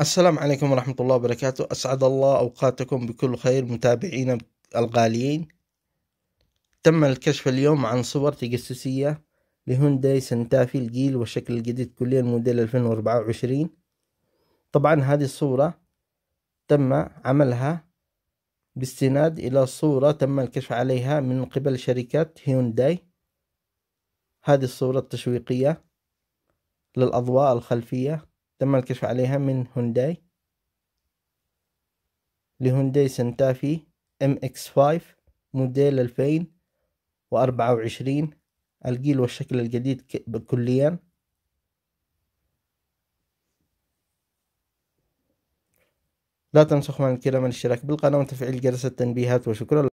السلام عليكم ورحمة الله وبركاته أسعد الله أوقاتكم بكل خير متابعينا الغاليين تم الكشف اليوم عن صور تجسسية لهونداي سنتافي الجيل والشكل الجديد كليا موديل 2024 طبعا هذه الصورة تم عملها باستناد إلى صورة تم الكشف عليها من قبل شركة هيونداي هذه الصورة التشويقية للأضواء الخلفية تم الكشف عليها من هونداي لهونداي سنتافي ام اكس 5 موديل 2024 الجيل والشكل الجديد كليا لا تنسوا من الكلام الاشتراك بالقناة وتفعيل جرس التنبيهات وشكرا